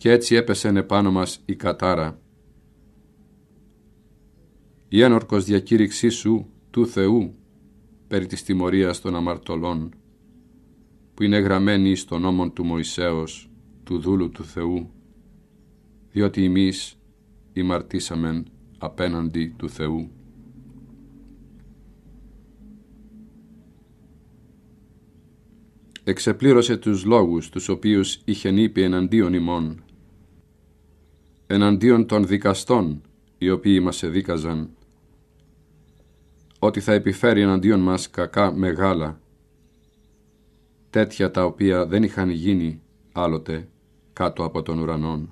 και έτσι έπεσε επάνω μας η κατάρα. Η ένορκος διακήρυξή σου του Θεού περί της τιμωρίας των αμαρτωλών, που είναι γραμμένη στον νόμο του Μωυσέως, του δούλου του Θεού, διότι εμείς ημαρτήσαμεν απέναντι του Θεού. Εξεπλήρωσε τους λόγους τους οποίους είχε νύπη εναντίον ημών εναντίον των δικαστών οι οποίοι μας εδίκαζαν ότι θα επιφέρει εναντίον μας κακά μεγάλα τέτοια τα οποία δεν είχαν γίνει άλλοτε κάτω από τον ουρανόν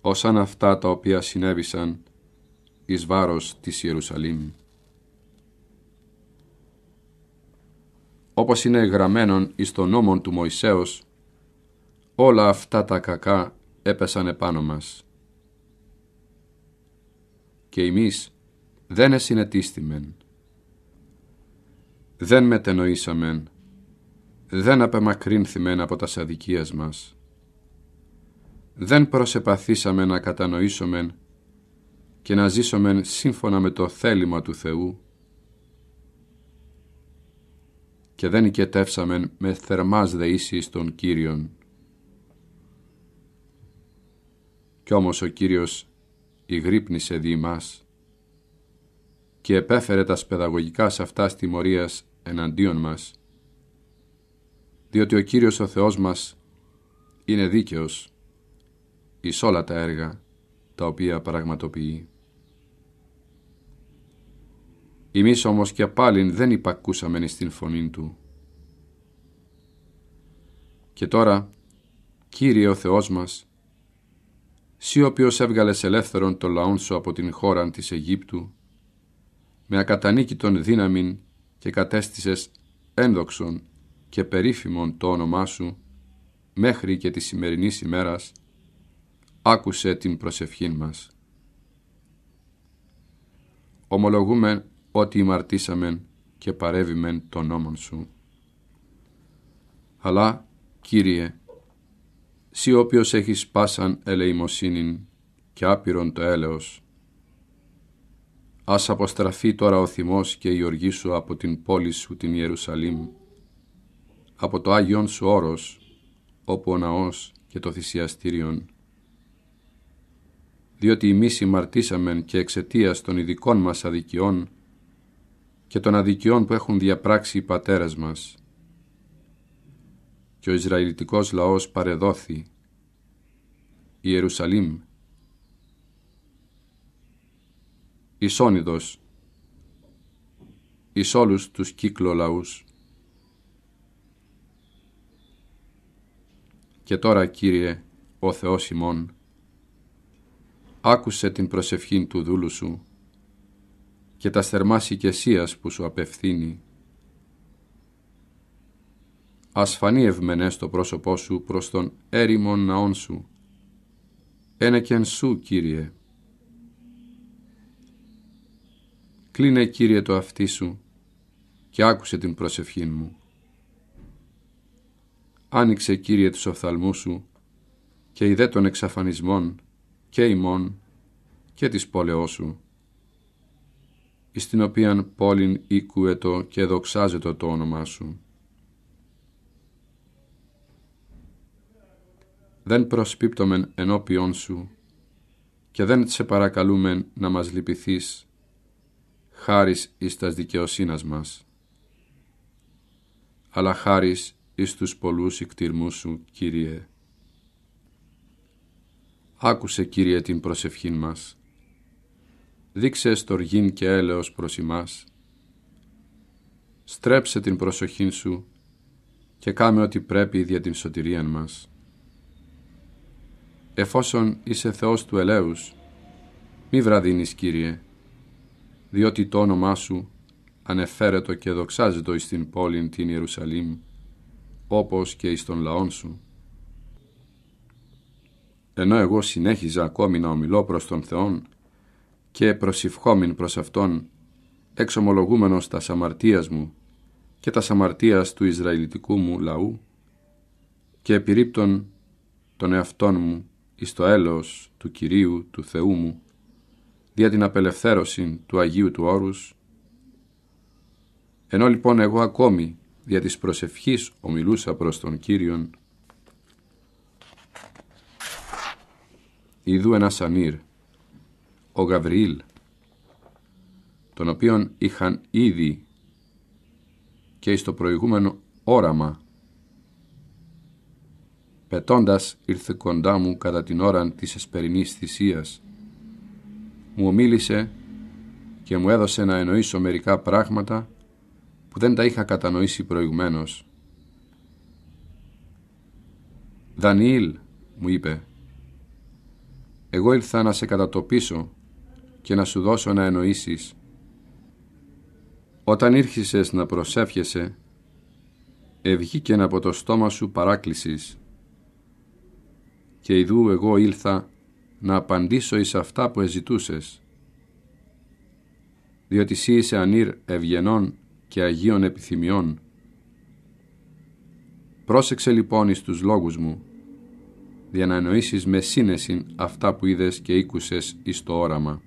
όσαν αυτά τα οποία συνέβησαν εις βάρος της Ιερουσαλήμ. Όπως είναι γραμμένον εις τον νόμον του Μωυσέως, όλα αυτά τα κακά έπεσαν επάνω μας. Και εμείς δεν εσυνετίστημεν, δεν μετενοήσαμεν, δεν απεμακρύνθημεν από τα αδικίας μας, δεν προσεπαθήσαμε να κατανοήσομεν και να ζήσομεν σύμφωνα με το θέλημα του Θεού και δεν οικετεύσαμεν με θερμάς δεήσεις των Κύριων. Κι όμως ο Κύριος υγρύπνησε δι' μας και επέφερε τα σπεδαγωγικά σε αυτά τιμωρίας εναντίον μας, διότι ο Κύριος ο Θεός μας είναι δίκαιος εις όλα τα έργα τα οποία πραγματοποιεί. Εμείς όμως και πάλιν δεν υπακούσαμεν στην φωνήν Του. Και τώρα, Κύριε ο Θεός μας, Συ ο οποίος έβγαλες ελεύθερον το λαόν σου από την χώρα της Αιγύπτου, με ακατανίκητον δύναμιν και κατέστησες ένδοξον και περίφημον το όνομά σου, μέχρι και τη σημερινή ημέρας, άκουσε την προσευχήν μας. Ομολογούμε ότι ημαρτήσαμεν και παρέβημεν τον νόμον σου. Αλλά, Κύριε, Συ όποιος έχεις πάσαν ελεημοσύνην και άπειρον το έλεος. Ας αποστραφεί τώρα ο θυμός και η οργή σου από την πόλη σου την Ιερουσαλήμ, από το Άγιον σου όρος, όπου ο ναός και το θυσιαστήριον. Διότι εμείς συμμαρτήσαμεν και εξαιτίας των ειδικών μας αδικιών και των αδικιών που έχουν διαπράξει οι πατέρες μας, και ο Ισραηλιτικός λαός παρεδόθη. Η Ιερουσαλήμ. Ισόνιδος. Εις όλους τους κύκλο λαούς. Και τώρα, Κύριε, ο Θεός ημών, άκουσε την προσευχήν του δούλου σου και τα στερμά που σου απευθύνει ασφανή ευμένε το πρόσωπό σου προς τον έρημον ναόν σου. Ένεκεν σου, Κύριε. Κλείνε, Κύριε, το αυτί σου και άκουσε την προσευχή μου. Άνοιξε, Κύριε, τους οφθαλμούς σου και ιδέ των εξαφανισμών και ημών και της πόλεώς σου, εις την οποίαν πόλην οίκουε το και δοξάζεται το όνομά σου. δεν προσπίπτομεν ενώπιον σου και δεν σε παρακαλούμεν να μας λυπηθείς χάρις εις τας δικαιοσύνας μας, αλλά χάρις εις τους πολλούς εκτιρμούς σου, Κύριε. Άκουσε, Κύριε, την προσευχήν μας. Δείξε στοργήν και έλεος προς ημάς. Στρέψε την προσοχήν σου και κάμε ό,τι πρέπει για την σωτηρίαν μας εφόσον είσαι Θεός του ελέους, μη βραδίνεις Κύριε, διότι το όνομά Σου ανεφέρετο και δοξάζεται εις την πόλη την Ιερουσαλήμ, όπως και εις τον λαών Σου. Ενώ εγώ συνέχιζα ακόμη να ομιλώ προς τον Θεόν και προσευχόμην προς Αυτόν, εξομολογούμενος τα σαμαρτίας μου και τα σαμαρτίας του Ισραηλιτικού μου λαού και επιρρύπτων τον εαυτόν μου εις το έλεος του Κυρίου του Θεού μου, δια την απελευθέρωση του Αγίου του Όρους. Ενώ λοιπόν εγώ ακόμη δια της προσευχής ομιλούσα προς τον Κύριον, ειδού ένα σανίρ, ο Γαβριήλ, τον οποίον είχαν ήδη και στο προηγούμενο όραμα πετώντας ήρθε κοντά μου κατά την ώρα της εσπερινής θυσίας. Μου ομίλησε και μου έδωσε να εννοήσω μερικά πράγματα που δεν τα είχα κατανοήσει προηγουμένως. «Δανιήλ», μου είπε, «εγώ ήρθα να σε κατατοπίσω και να σου δώσω να εννοήσεις. Όταν ήρχισες να προσεύχεσαι, ευγήκεν από το στόμα σου παράκλησης και ειδού εγώ ήλθα να απαντήσω εις αυτά που εζητούσες. Διότι εσύ είσαι ανήρ ευγενών και αγίων επιθυμιών. Πρόσεξε λοιπόν εις τους λόγους μου, για να εννοήσεις με σύνεση αυτά που είδες και ήκουσες εις το όραμα.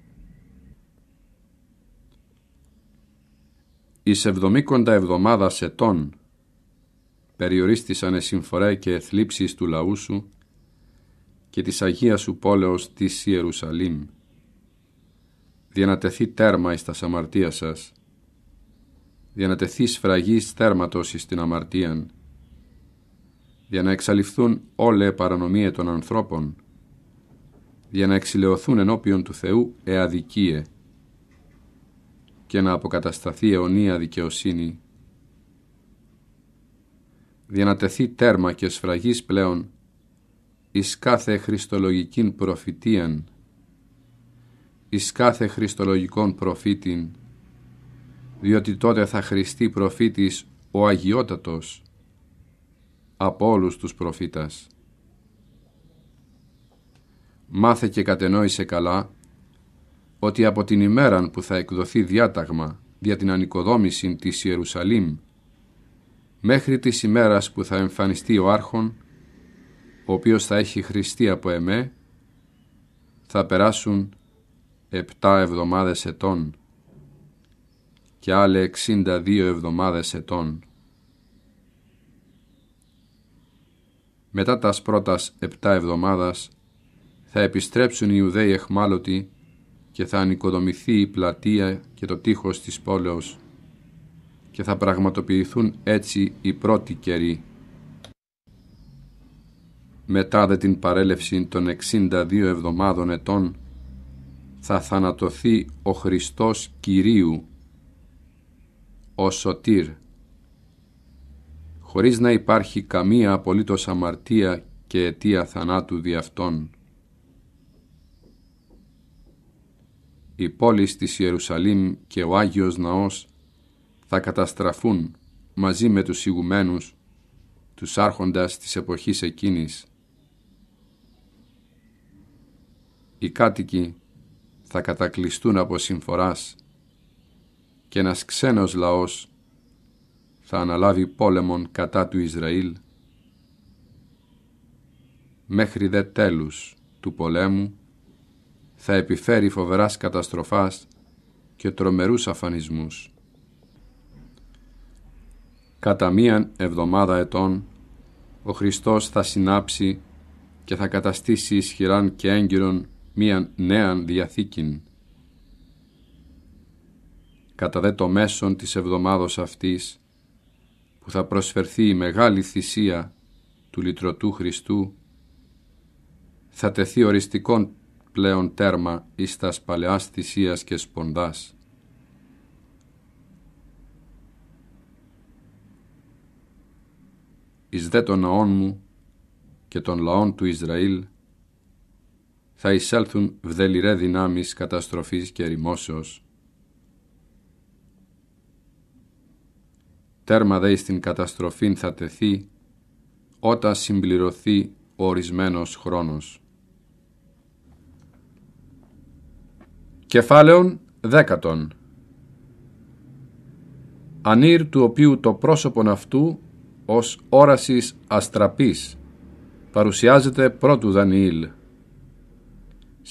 Εις εβδομήκοντα εβδομάδας ετών, περιορίστησανε συμφορέ και εθλίψεις του λαού σου και της Αγίας σου πόλεως της Ιερουσαλήμ. Διανατεθεί τέρμα εις τα σαμαρτία σας, διανατεθεί σφραγής τέρματος εις την αμαρτίαν, για να εξαλειφθούν όλε παρανομίε των ανθρώπων, για να εξηλαιωθούν ενώπιον του Θεού εαδικίε και να αποκατασταθεί αιωνία δικαιοσύνη, για να τέρμα και σφραγής πλέον εις κάθε χριστολογικήν προφητείαν, εις κάθε χριστολογικόν προφήτην, διότι τότε θα χρηστεί προφήτης ο Αγιότατος από όλους τους προφήτας. Μάθε και κατενόησε καλά ότι από την ημέραν που θα εκδοθεί διάταγμα για την ανοικοδόμηση της Ιερουσαλήμ μέχρι της ημέρας που θα εμφανιστεί ο Άρχον ο οποίος θα έχει χρηστεί από εμέ, θα περάσουν επτά εβδομάδες ετών και άλλε εξήντα δύο εβδομάδες ετών. Μετά τας πρώτας επτά εβδομάδας θα επιστρέψουν οι Ιουδαίοι εχμάλωτοι και θα ανοικοδομηθεί η πλατεία και το τείχος της πόλεως και θα πραγματοποιηθούν έτσι οι πρώτοι καιροί μετά δε την παρέλευση των 62 εβδομάδων ετών, θα θανατωθεί ο Χριστός Κυρίου, ο Σωτήρ, χωρίς να υπάρχει καμία απολύτως αμαρτία και αιτία θανάτου δι' αυτόν. Η πόλη της Ιερουσαλήμ και ο Άγιος Ναός θα καταστραφούν μαζί με τους ηγουμένους, τους άρχοντας της εποχής εκείνης, οι κάτοικοι θα κατακλειστούν από συμφοράς και ένας ξένος λαός θα αναλάβει πόλεμον κατά του Ισραήλ μέχρι δε τέλους του πολέμου θα επιφέρει φοβεράς καταστροφάς και τρομερούς αφανισμούς. Κατά μίαν εβδομάδα ετών ο Χριστός θα συνάψει και θα καταστήσει ισχυράν και έγκυρον μία νέα διαθήκην. Κατά δε το μέσον της εβδομάδος αυτής, που θα προσφερθεί η μεγάλη θυσία του λυτρωτού Χριστού, θα τεθεί οριστικόν πλέον τέρμα εις τας παλαιάς θυσίας και σπονδάς. Εις δε των ναών μου και των λαών του Ισραήλ, θα εισέλθουν βδελιρέ δυνάμεις καταστροφής και ρημόσεως. Τέρμα δε στην καταστροφήν θα τεθεί όταν συμπληρωθεί ο ορισμένος χρόνος. Κεφάλαιον δέκατον Ανήρ του οποίου το πρόσωπον αυτού ως όρασης αστραπής παρουσιάζεται πρώτου Δανιήλ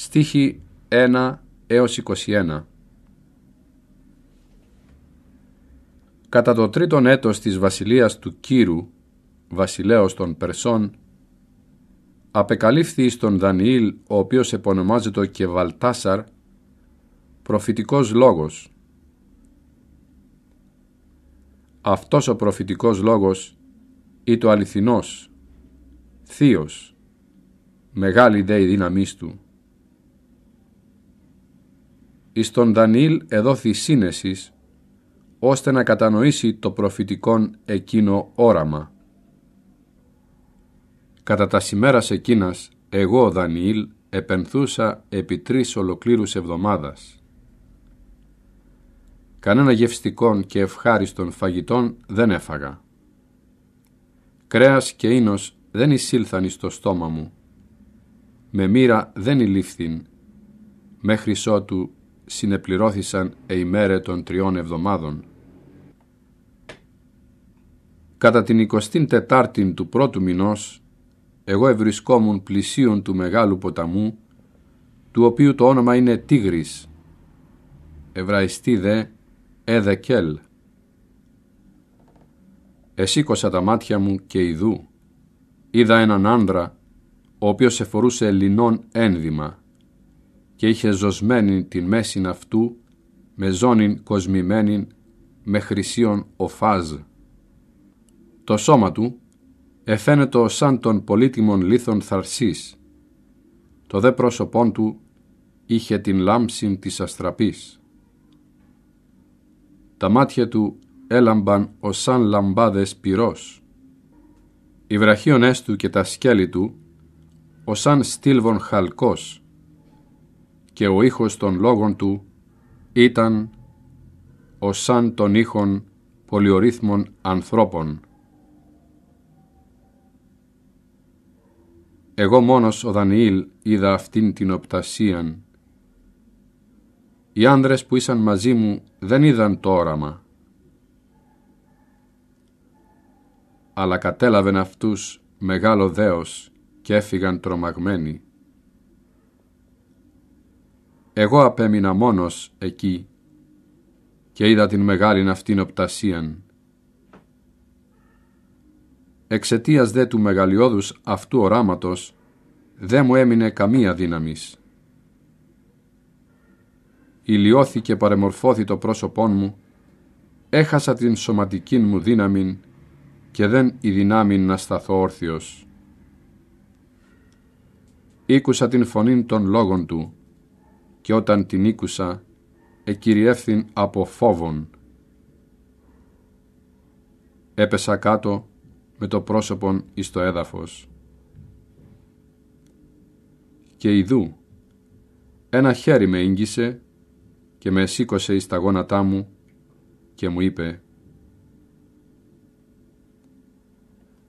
στίχη 1 έως 21. Κατά το τρίτον έτος της βασιλείας του Κύρου, βασιλέως των Περσών, απεκαλύφθη στον Δανιήλ, ο οποίος επωνομάζεται και Βαλτάσαρ, προφητικός λόγος. Αυτός ο προφητικός λόγος ή το αληθινός, θείος, μεγάλη δε η του εις τον Δανιήλ εδόθη σύνεσης, ώστε να κατανοήσει το προφητικόν εκείνο όραμα. Κατά τα σημέρας εκείνας, εγώ, Δανιήλ, επενθούσα επί τρεις ολοκλήρους εβδομάδας. Κανένα γευστικόν και ευχάριστον φαγητόν δεν έφαγα. Κρέας και ίνος δεν εισήλθαν εις το στόμα μου. Με μοίρα δεν ηλήφθην, μέχρι ότου συνεπληρώθησαν εημέρε των τριών εβδομάδων. Κατά την 24η του πρώτου μηνός, εγώ ευρισκόμουν πλησίον του μεγάλου ποταμού, του οποίου το όνομα είναι Τίγρης, εβραϊστή δε Εδεκέλ. Εσήκωσα τα μάτια μου και ειδού. Είδα έναν άνδρα, ο οποίος εφορούσε λινόν ένδυμα και είχε ζωσμένη την μέση αυτού με ζώνην κοσμημένη με χρυσίον οφάζ. Το σώμα του εφαίνεται σαν των πολύτιμων λίθων θαρσής. Το δε πρόσωπον του είχε την λάμψη της αστραπής. Τα μάτια του έλαμπαν ως σαν λαμπάδες πυρός. Οι βραχίονές του και τα σκέλη του ως σαν στήλβων χαλκός και ο ήχος των λόγων του ήταν ο σαν των ήχων πολιορίθμων ανθρώπων. Εγώ μόνος ο Δανιήλ είδα αυτήν την οπτασίαν. Οι άνδρες που ήσαν μαζί μου δεν είδαν το όραμα. Αλλά κατέλαβεν αυτούς μεγάλο δέος και έφυγαν τρομαγμένοι. Εγώ απέμεινα μόνος εκεί και είδα την μεγάλη αυτήν οπτασίαν. Εξαιτίας δε του μεγαλειώδους αυτού οράματος δε μου έμεινε καμία δύναμης. Ηλιώθηκε παρεμορφώθη το πρόσωπόν μου, έχασα την σωματική μου δύναμη και δεν η δυνάμει να σταθώ όρθιος. Ήκουσα την φωνήν των λόγων του, και όταν την ήκουσα εκυριεύθην από φόβον. Έπεσα κάτω με το πρόσωπον εις το έδαφος. Και ειδού, ένα χέρι με ίγγισε και με σήκωσε εις τα γόνατά μου και μου είπε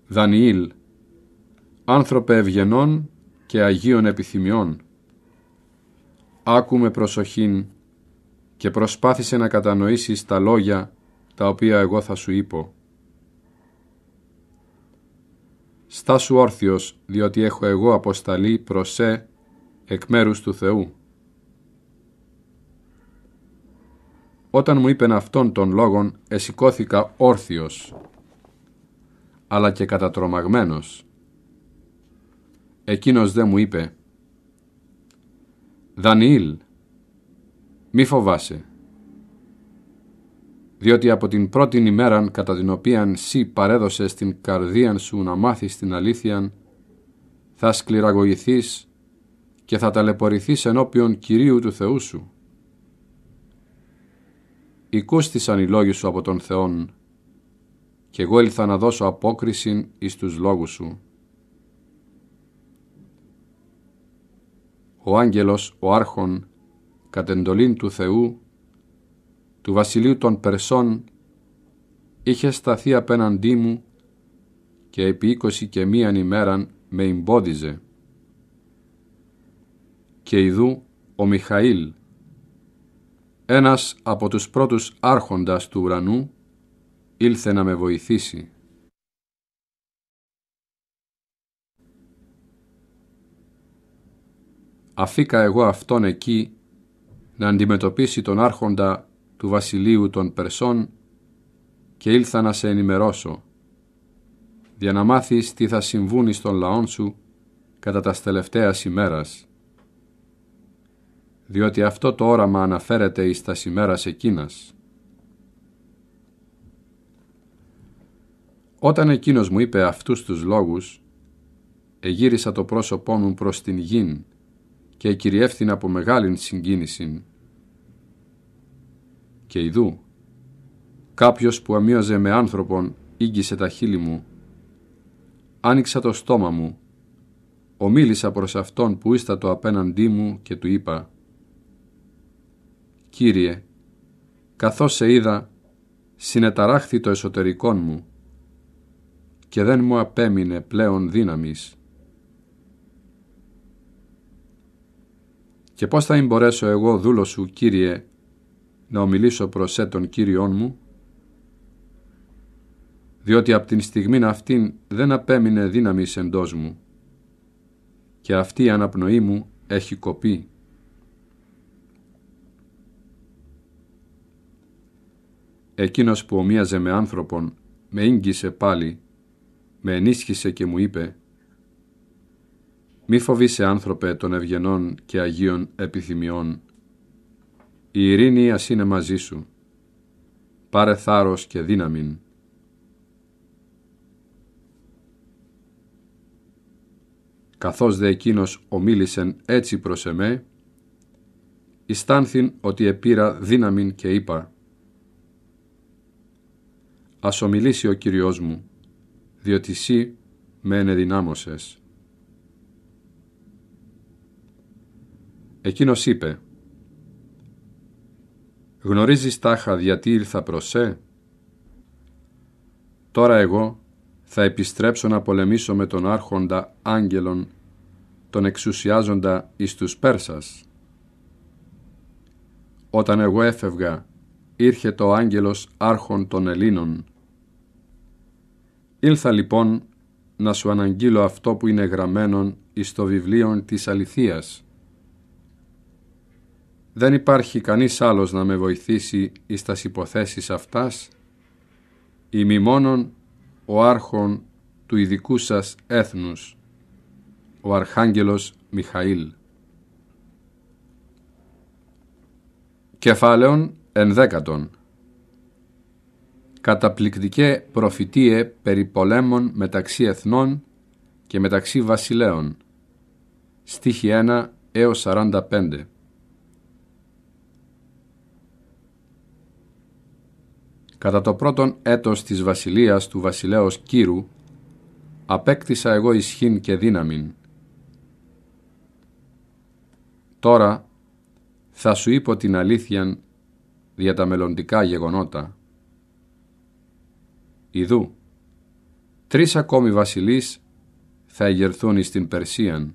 «Δανιήλ, άνθρωπε ευγενών και αγίων επιθυμιών, άκουμε προσοχήν και προσπάθησε να κατανοήσεις τα λόγια τα οποία εγώ θα σου είπω. Στάσου όρθιος, διότι έχω εγώ αποσταλεί προς σε εκ μέρους του Θεού. Όταν μου είπεν αυτόν τον λόγον, εσηκώθηκα όρθιος, αλλά και κατατρομαγμένος. Εκείνος δε μου είπε, Δανιήλ, μη φοβάσαι, διότι από την πρώτη ημέραν κατά την οποίαν σύ παρέδωσες την καρδίαν σου να μάθεις την αλήθειαν, θα σκληραγωγηθείς και θα ταλαιπωρηθείς ενώπιον Κυρίου του Θεού σου. Οικούστησαν οι λόγοι σου από τον Θεόν, και εγώ ήλθα να δώσω απόκριση εις τους λόγους σου. ο άγγελος ο άρχον κατ' εντολήν του Θεού, του βασιλείου των Περσών, είχε σταθεί απέναντί μου και επί είκοσι και μίαν ημέραν με εμπόδιζε. Και ειδού ο Μιχαήλ, ένας από τους πρώτους άρχοντας του ουρανού, ήλθε να με βοηθήσει. αφήκα εγώ αυτόν εκεί να αντιμετωπίσει τον άρχοντα του βασιλείου των Περσών και ήλθα να σε ενημερώσω, για να μάθεις τι θα συμβούν στον λαόν σου κατά τας τελευταίας ημέρας, διότι αυτό το όραμα αναφέρεται εις τας ημέρας εκείνας. Όταν εκείνος μου είπε αυτούς τους λόγους, εγύρισα το πρόσωπό μου προς την γην και κυριεύθυν από μεγάλην συγκίνηση. Και ειδού, κάποιος που αμοίωζε με άνθρωπον ήγγισε τα χείλη μου, άνοιξα το στόμα μου, ομίλησα προς αυτόν που ήστατο απέναντί μου και του είπα «Κύριε, καθώς σε είδα, συνεταράχθη το εσωτερικόν μου και δεν μου απέμεινε πλέον δύναμης. Και πώς θα μπορέσω εγώ δούλος σου, Κύριε, να ομιλήσω προς τον Κύριόν μου, διότι από την στιγμή αυτήν δεν απέμεινε δύναμη εντός μου και αυτή η αναπνοή μου έχει κοπεί. Εκείνος που ομοίαζε με άνθρωπον με ίγγισε πάλι, με ενίσχυσε και μου είπε μη φοβήσε άνθρωπε των ευγενών και αγίων επιθυμιών. Η ειρήνη ας είναι μαζί σου. Πάρε θάρρος και δύναμην. Καθώς δε εκείνος ομίλησεν έτσι προς εμέ, ιστάνθην ότι επήρα δύναμην και είπα «Ας ομιλήσει ο Κυριός μου, διότι εσύ με ενεδυνάμωσες». Εκείνος είπε «Γνωρίζεις τάχα γιατί ήλθα προς σε. Τώρα εγώ θα επιστρέψω να πολεμήσω με τον άρχοντα άγγελον, τον εξουσιάζοντα εις τους Πέρσας. Όταν εγώ έφευγα, ήρχε το άγγελος άρχον των Ελλήνων. Ήλθα λοιπόν να σου αναγγείλω αυτό που είναι γραμμένον εις το βιβλίο της αληθείας δεν υπάρχει κανείς άλλος να με βοηθήσει εις τας υποθέσεις αυτάς, μη μόνον ο άρχον του ειδικού σας έθνους, ο Αρχάγγελος Μιχαήλ. Κεφάλαιον ενδέκατον Καταπληκτικέ προφητείε περί πολέμων μεταξύ εθνών και μεταξύ βασιλέων. Στίχη 1 έως 45 Κατά το πρώτον έτος της βασιλείας του βασιλέως Κύρου, απέκτησα εγώ ισχύν και δύναμιν. Τώρα θα σου είπω την αλήθεια δια τα μελλοντικά γεγονότα. Ιδού, τρεις ακόμη βασιλείς θα εγερθούν εις την Περσίαν.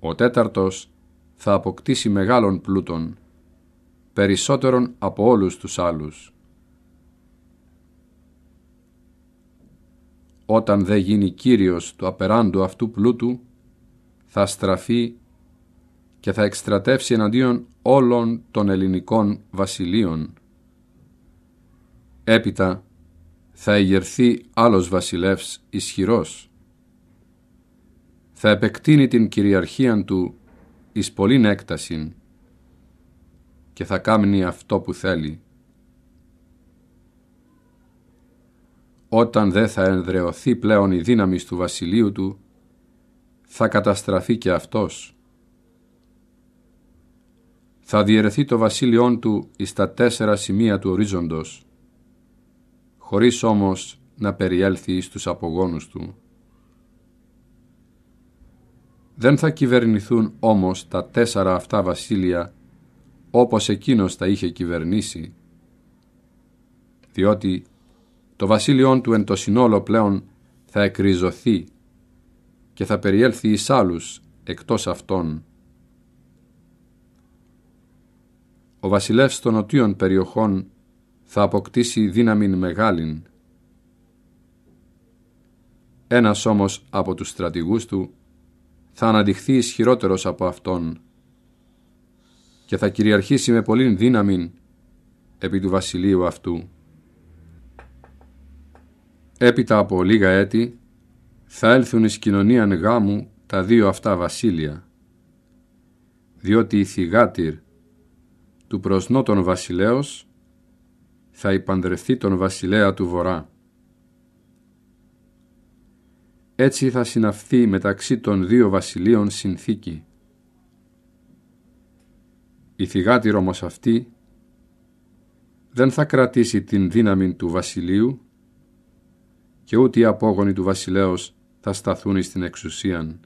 Ο τέταρτος θα αποκτήσει μεγάλων πλούτων περισσότερον από όλους τους άλλους. Όταν δε γίνει Κύριος του απεράντου αυτού πλούτου, θα στραφεί και θα εκστρατεύσει εναντίον όλων των ελληνικών βασιλείων. Έπειτα θα ηγερθεί άλλος βασιλεύς ισχυρός. Θα επεκτείνει την κυριαρχία του εις πολλήν έκτασιν και θα κάνει αυτό που θέλει. Όταν δεν θα ενδρεωθεί πλέον η δύναμη του βασιλείου του, θα καταστραφεί και αυτός. Θα διαιρεθεί το βασίλειόν του εις τα τέσσερα σημεία του ορίζοντος, χωρίς όμως να περιέλθει εις τους απογόνους του. Δεν θα κυβερνηθούν όμως τα τέσσερα αυτά βασίλεια όπως εκείνος τα είχε κυβερνήσει, διότι το βασίλειόν του εν το συνόλο πλέον θα εκριζωθεί και θα περιέλθει εις άλλους εκτός αυτών. Ο βασιλεύς των οτίων περιοχών θα αποκτήσει δύναμη μεγάλην. Ένας όμως από τους στρατηγούς του θα αναδειχθεί ισχυρότερος από αυτόν και θα κυριαρχήσει με πολλήν δύναμη επί του βασιλείου αυτού. Έπειτα από λίγα έτη θα έλθουν εις κοινωνίαν γάμου τα δύο αυτά βασίλεια, διότι η θυγάτηρ του προσνότων βασιλέως θα υπαντρευτεί τον βασιλέα του βορρά. Έτσι θα συναυθεί μεταξύ των δύο βασιλείων συνθήκη, η θυγάτηρο όμως αυτή δεν θα κρατήσει την δύναμη του βασιλείου και ούτε οι απόγονοι του βασιλέως θα σταθούν στην εξουσίαν.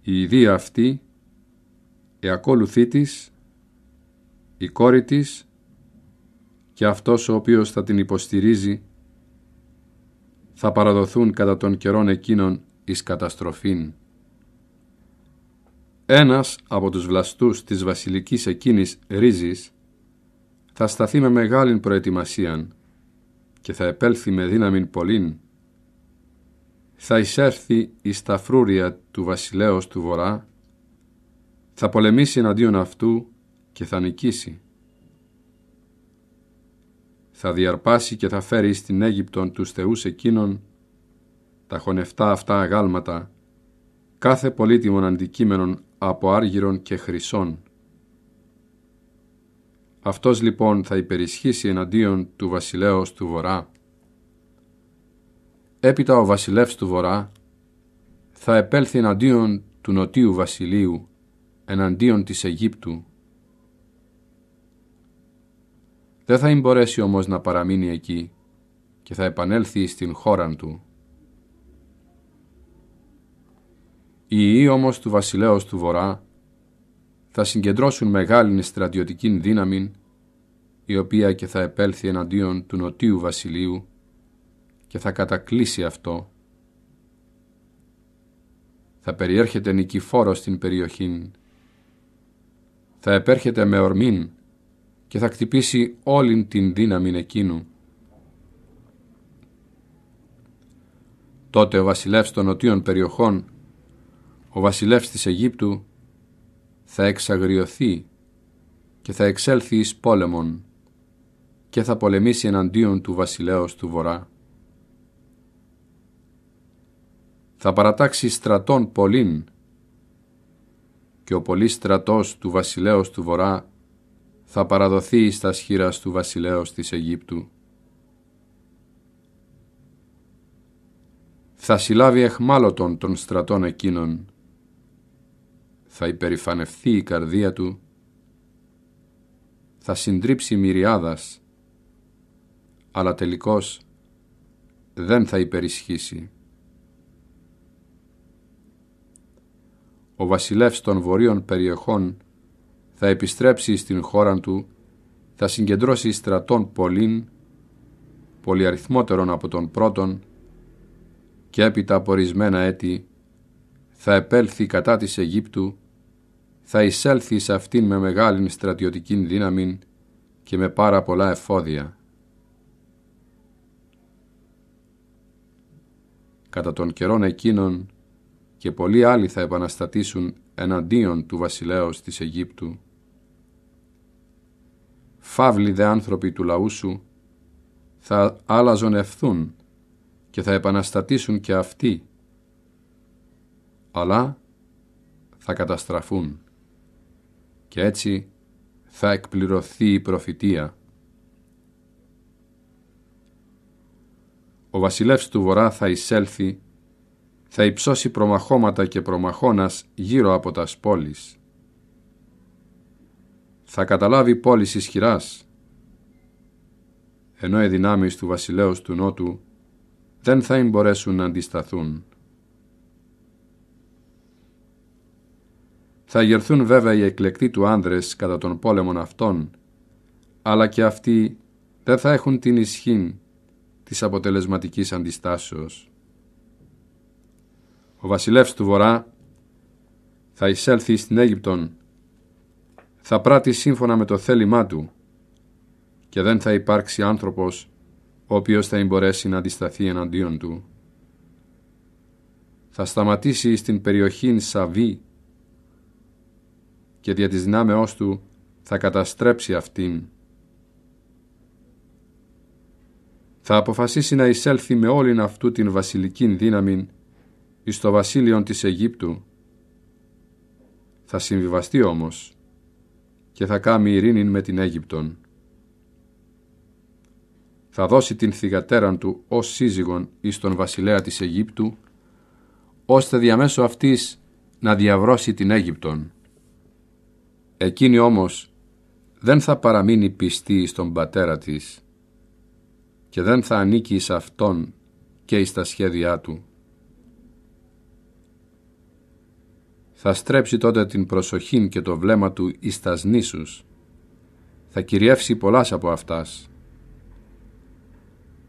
Η ιδία αυτή, η ακόλουθή της, η κόρη της και αυτός ο οποίος θα την υποστηρίζει θα παραδοθούν κατά των καιρών εκείνων εις καταστροφήν. Ένας από τους βλαστούς της βασιλικής εκείνης ρίζης θα σταθεί με μεγάλη προετοιμασία και θα επέλθει με δύναμη πολλήν. Θα εισέρθει η σταφρούρια του βασιλέως του βορρά, θα πολεμήσει εναντίον αυτού και θα νικήσει. Θα διαρπάσει και θα φέρει στην Αίγυπτον τους θεούς εκείνων τα χωνευτά αυτά αγάλματα, κάθε πολύτιμον αντικείμενον από άργυρον και χρυσόν. Αυτός λοιπόν θα υπερισχύσει εναντίον του βασιλέως του Βορρά. Έπειτα ο βασιλεύς του Βορρά θα επέλθει εναντίον του νοτίου βασιλείου, εναντίον της Αιγύπτου. Δεν θα μπορέσει όμως να παραμείνει εκεί και θα επανέλθει στην χώρα του. Οι ιοί όμως του βασιλέως του Βορρά θα συγκεντρώσουν μεγάλη στρατιωτική δύναμη η οποία και θα επέλθει εναντίον του νοτίου βασιλείου και θα κατακλείσει αυτό. Θα περιέρχεται νικηφόρο στην περιοχή. Θα επέρχεται με ορμήν και θα χτυπήσει όλην την δύναμη εκείνου. Τότε ο βασιλεύς των νοτίων περιοχών ο βασιλεύς της Αιγύπτου θα εξαγριωθεί και θα εξέλθει εις πόλεμον και θα πολεμήσει εναντίον του βασιλέως του Βορρά. Θα παρατάξει στρατών πολλήν και ο πολύ στρατός του βασιλέως του Βορρά θα παραδοθεί στα σχήρας του βασιλέως της Αιγύπτου. Θα συλλάβει εχμάλωτον των στρατών εκείνων θα υπερηφανευθεί η καρδία του, θα συντρίψει μυριάδας, αλλά τελικώς δεν θα υπερισχύσει. Ο βασιλεύς των βορείων περιοχών θα επιστρέψει στην χώρα του, θα συγκεντρώσει στρατών πολλήν, πολυαριθμότερων από τον πρώτον, και έπειτα από ορισμένα έτη θα επέλθει κατά της Αιγύπτου θα εισέλθει σε αυτήν με μεγάλη στρατιωτική δύναμη και με πάρα πολλά εφόδια. Κατά των καιρών εκείνων και πολλοί άλλοι θα επαναστατήσουν εναντίον του βασιλέως της Αιγύπτου. Φαύλοι δε άνθρωποι του λαού σου θα άλλαζον ευθούν και θα επαναστατήσουν και αυτοί, αλλά θα καταστραφούν και έτσι θα εκπληρωθεί η προφητεία. Ο βασιλεύς του βορρά θα εισέλθει, θα υψώσει προμαχώματα και προμαχώνας γύρω από τας πόλεις. Θα καταλάβει πόλεις ισχυράς, ενώ οι δυνάμεις του βασιλέως του νότου δεν θα εμπορέσουν να αντισταθούν. Θα γερθούν βέβαια οι εκλεκτοί του άνδρες κατά τον πόλεμων αυτών, αλλά και αυτοί δεν θα έχουν την ισχύ της αποτελεσματικής αντιστάσεως. Ο βασιλεύς του Βορρά θα εισέλθει στην Αίγυπτον, θα πράττει σύμφωνα με το θέλημά του και δεν θα υπάρξει άνθρωπος ο οποίος θα εμπορέσει να αντισταθεί εναντίον του. Θα σταματήσει στην περιοχή Σαβή και δια της δυνάμεώς του θα καταστρέψει αυτήν. Θα αποφασίσει να εισέλθει με όλην αυτού την βασιλική δύναμη εις το βασίλειον της Αιγύπτου. Θα συμβιβαστεί όμως και θα κάνει ειρήνη με την Αίγυπτον. Θα δώσει την θυγατέραν του ως σύζυγον εις τον βασιλέα της Αιγύπτου, ώστε διαμέσω αυτής να διαβρώσει την Αίγυπτον. Εκείνη όμως δεν θα παραμείνει πιστή στον πατέρα της και δεν θα ανήκει σε Αυτόν και στα σχέδιά Του. Θα στρέψει τότε την προσοχήν και το βλέμμα Του εις νήσους. Θα κυριεύσει πολλάς από αυτάς.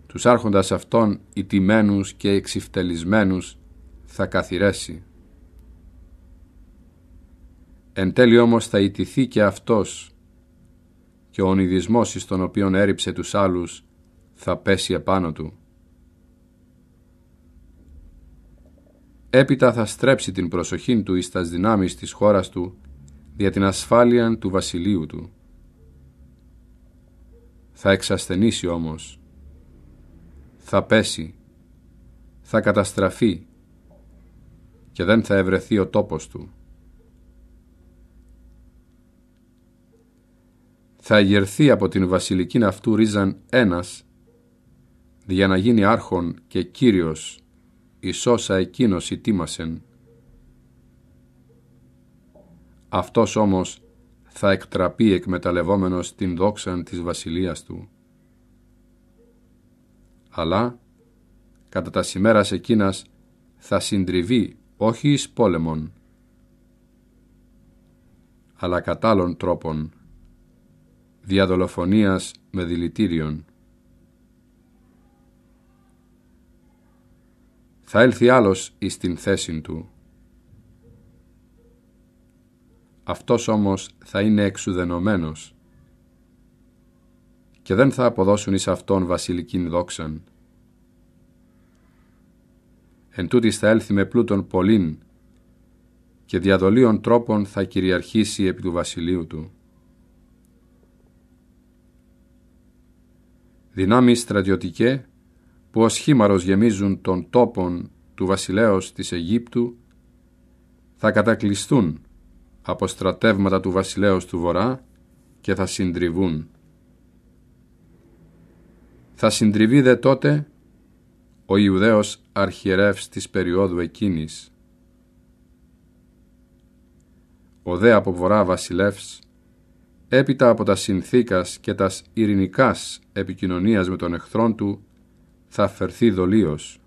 Τους άρχοντας αυτών ιτημένους και εξυφτελισμένους θα καθυρέσει. Εν τέλει όμως θα ιτηθεί και αυτός και ο ονειδισμός εις τον οποίον έριψε τους άλλους θα πέσει επάνω του. Έπειτα θα στρέψει την προσοχή του εις τας δυνάμεις της χώρας του δια την ασφάλεια του βασιλείου του. Θα εξασθενήσει όμως, θα πέσει, θα καταστραφεί και δεν θα ευρεθεί ο τόπος του. θα γερθεί από την βασιλική αυτού ρίζαν ένας, για να γίνει άρχον και κύριος, εις όσα εκείνος ητήμασεν. Αυτός όμως θα εκτραπεί εκμεταλλευόμενος την δόξαν της βασιλείας του. Αλλά, κατά τα σημέρας εκείνας, θα συντριβεί όχι εις πόλεμον, αλλά κατάλλων τρόπων διαδολοφονίας με δηλητήριον. Θα έλθει άλλος εις την θέση του. Αυτός όμως θα είναι εξουδενωμένος και δεν θα αποδώσουν εις αυτόν βασιλικήν δόξαν. Εν τούτης θα έλθει με πλούτον πολλήν και διαδολίων τρόπων θα κυριαρχήσει επί του βασιλείου του. δυνάμεις στρατιωτικέ που ως χήμαρος γεμίζουν τον τόπον του βασιλέως της Αιγύπτου θα κατακλειστούν από στρατεύματα του βασιλέως του Βορρά και θα συντριβούν. Θα συντριβεί δε τότε ο Ιουδαίος αρχιερεύς της περίοδου εκείνης. Ο δε από Βορρά βασιλεύς έπειτα από τα συνθήκας και τας ειρηνικάς επικοινωνίας με τον εχθρόν του, θα φερθεί δολίος.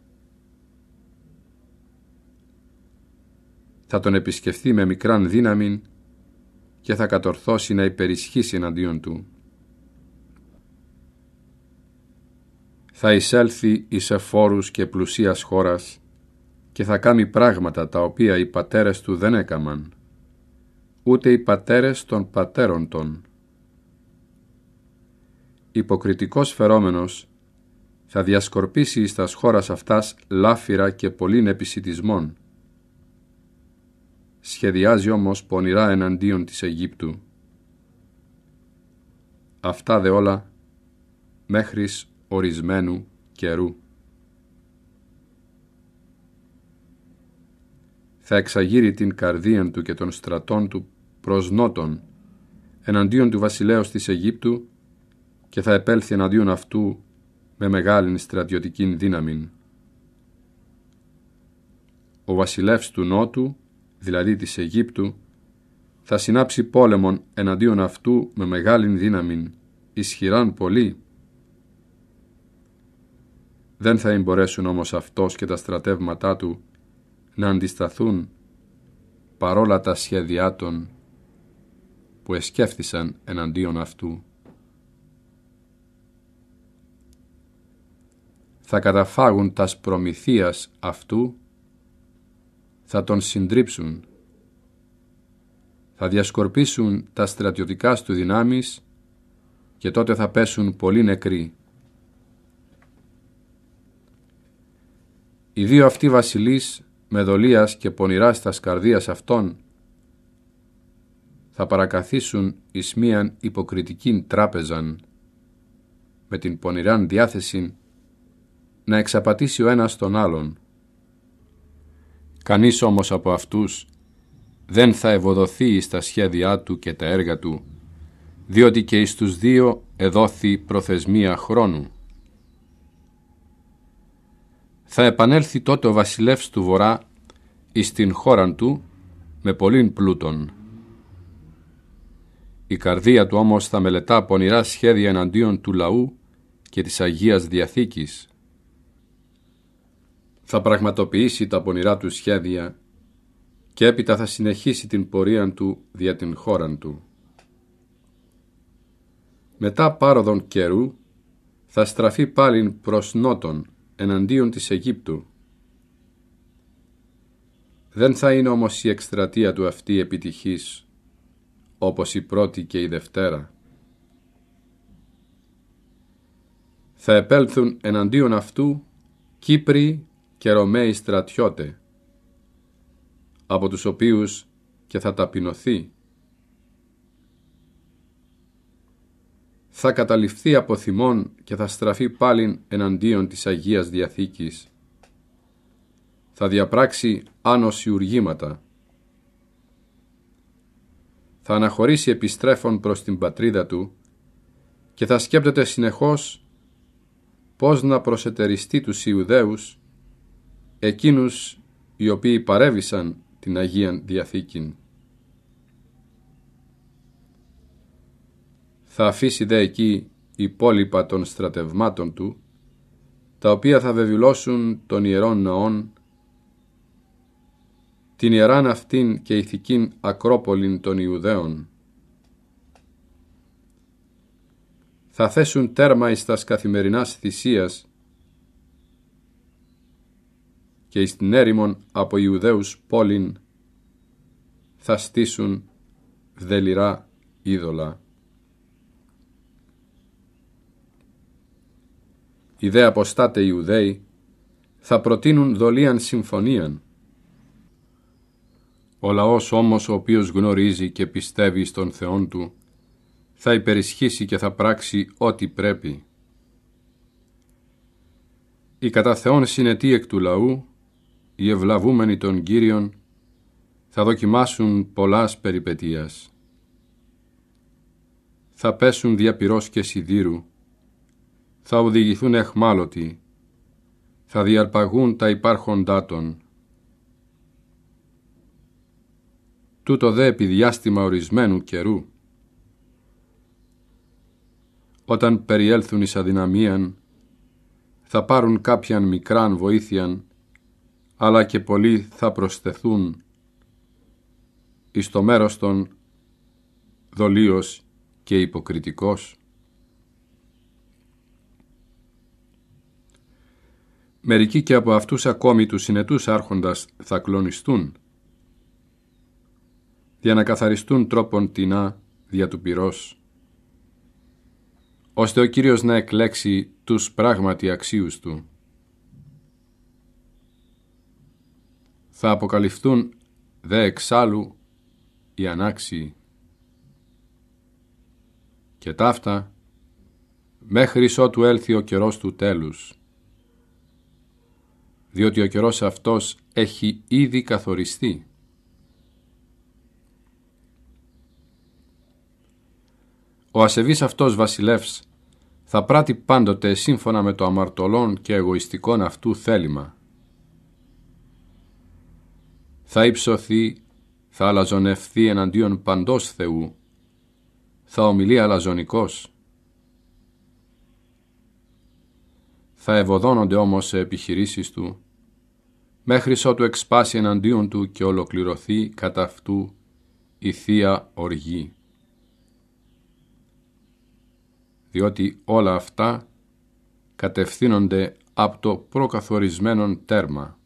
Θα τον επισκεφθεί με μικράν δύναμη και θα κατορθώσει να υπερισχύσει εναντίον του. Θα εισέλθει εις εφόρους και πλουσίας χώρας και θα κάνει πράγματα τα οποία οι πατέρες του δεν έκαμαν ούτε οι πατέρες των πατέρων των. Υποκριτικός φερόμενος θα διασκορπίσει εις τας χώρας αυτάς λάφυρα και πολλήν επισητισμών. Σχεδιάζει όμως πονηρά εναντίον της Αιγύπτου. Αυτά δε όλα μέχρις ορισμένου καιρού. Θα εξαγείρει την καρδίαν του και των στρατών του προς νότον εναντίον του βασιλέως της Αιγύπτου και θα επέλθει εναντίον αυτού με μεγάλη στρατιωτική δύναμη. Ο βασιλεύς του Νότου, δηλαδή της Αιγύπτου, θα συνάψει πόλεμον εναντίον αυτού με μεγάλη δύναμη, ισχυράν πολύ. Δεν θα εμπορέσουν όμως αυτός και τα στρατεύματά του να αντισταθούν παρόλα τα σχέδιά των που εσκέφθησαν εναντίον αυτού. Θα καταφάγουν τας προμηθείας αυτού, θα τον συντρίψουν, θα διασκορπίσουν τα στρατιωτικά του δυνάμεις και τότε θα πέσουν πολύ νεκροί. Οι δύο αυτοί βασιλείς με δολίας και πονηράς τας καρδίας αυτών θα παρακαθίσουν εις μίαν υποκριτικήν τράπεζαν με την πονηράν διάθεση να εξαπατήσει ο ένας τον άλλον. Κανείς όμως από αυτούς δεν θα ευοδοθεί στα σχέδιά του και τα έργα του, διότι και εις τους δύο εδόθη προθεσμία χρόνου. Θα επανέλθει τότε ο βασιλεύς του Βορρά εις την χώραν του με πολλήν πλούτον. Η καρδία του όμως θα μελετά πονηρά σχέδια εναντίον του λαού και της Αγίας Διαθήκης. Θα πραγματοποιήσει τα πονηρά του σχέδια και έπειτα θα συνεχίσει την πορεία του δια την χώρα του. Μετά πάροδον καιρού θα στραφεί πάλιν προς νότον εναντίον της Αιγύπτου. Δεν θα είναι όμως η εκστρατεία του αυτή επιτυχής όπως η πρώτη και η δευτέρα. Θα επέλθουν εναντίον αυτού Κύπροι και Ρωμαίοι στρατιώτε, από τους οποίους και θα ταπεινωθεί. Θα καταληφθεί από θυμών και θα στραφεί πάλιν εναντίον της Αγίας Διαθήκης. Θα διαπράξει άνοσιουργήματα θα αναχωρήσει επιστρέφων προς την πατρίδα του και θα σκέπτεται συνεχώς πώς να προσετεριστεί τους Ιουδαίους εκείνους οι οποίοι παρέβησαν την Αγία Διαθήκη. Θα αφήσει δε εκεί υπόλοιπα των στρατευμάτων του, τα οποία θα βεβηλώσουν των ιερών ναών την ιεράν αυτήν και ηθικήν Ακρόπολην των Ιουδαίων. Θα θέσουν τέρμα εις τας καθημερινάς θυσίας και εις την έρημον από Ιουδαίους πόλην θα στήσουν δελυρά είδωλα. Οι δε αποστάτε Ιουδαίοι θα προτείνουν δολίαν συμφωνίαν ο λαός όμως ο οποίος γνωρίζει και πιστεύει στον Θεόν του, θα υπερισχύσει και θα πράξει ό,τι πρέπει. Οι κατά Θεόν συνετή εκ του λαού, οι ευλαβούμενοι των Κύριων, θα δοκιμάσουν πολλάς περιπετίας. Θα πέσουν διαπυρός και σιδήρου, θα οδηγηθούν εχμάλωτοι, θα διαρπαγούν τα υπάρχοντά των, τούτο δε επί διάστημα ορισμένου καιρού. Όταν περιέλθουν εις αδυναμίαν, θα πάρουν κάποιαν μικράν βοήθειαν, αλλά και πολλοί θα προσθεθούν εις το μέρος των δολίος και υποκριτικός. Μερικοί και από αυτούς ακόμη τους συνετούς άρχοντας θα κλονιστούν, δια να καθαριστούν τρόπον τεινά δια του πυρός, ώστε ο Κύριος να εκλέξει τους πράγματι αξίους Του. Θα αποκαλυφθούν δε εξάλλου οι ανάξιοι και ταύτα μέχρι ότου έλθει ο καιρός του τέλους, διότι ο καιρός αυτός έχει ήδη καθοριστεί. Ο ασεβής αυτός βασιλεύς θα πράττει πάντοτε σύμφωνα με το αμαρτωλόν και εγωιστικόν αυτού θέλημα. Θα υψωθεί, θα αλαζονευθεί εναντίον παντός Θεού, θα ομιλεί αλαζονικός. Θα ευωδώνονται όμως σε επιχειρήσεις του, μέχρι ότου εξπάσει εναντίον του και ολοκληρωθεί κατά αυτού η Θεία Οργή. διότι όλα αυτά κατευθύνονται από το προκαθορισμένο τέρμα.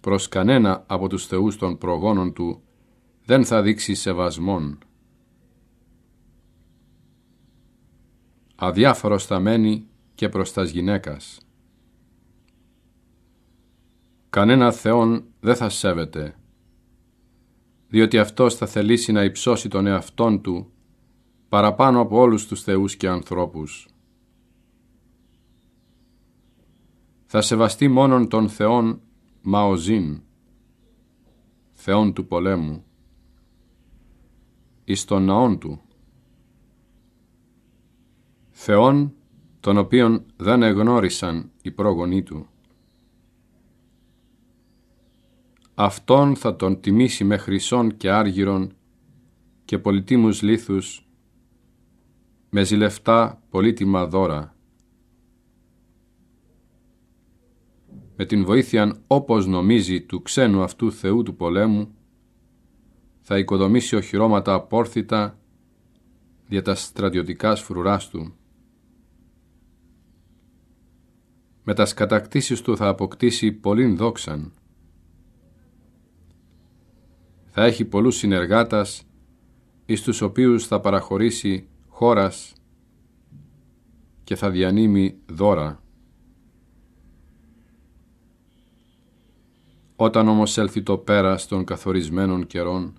Προς κανένα από τους θεούς των προγόνων του δεν θα δείξει σεβασμόν. Αδιάφορος θα μένει και προς τας γυναίκας. Κανένα θεόν δεν θα σέβεται διότι αυτός θα θελήσει να υψώσει τον εαυτόν του παραπάνω από όλους τους θεούς και ανθρώπους. Θα σεβαστεί μόνον τον θεόν Μαοζίν, θεόν του πολέμου, εις τον ναόν του, θεόν τον οποίον δεν εγνώρισαν οι πρόγονοί του. αυτόν θα τον τιμήσει με χρυσόν και άργυρον και πολυτίμους λίθους, με ζηλευτά πολύτιμα δώρα. Με την βοήθειαν όπως νομίζει του ξένου αυτού Θεού του πολέμου, θα οικοδομήσει οχυρώματα απόρθητα δια τα στρατιωτικά σφρούρα του. Με τας κατακτήσεις του θα αποκτήσει πολλήν δόξαν θα έχει πολλούς συνεργάτας, εις τους οποίους θα παραχωρήσει χώρας και θα διανύμει δώρα. Όταν όμως έλθει το πέρας των καθορισμένων καιρών,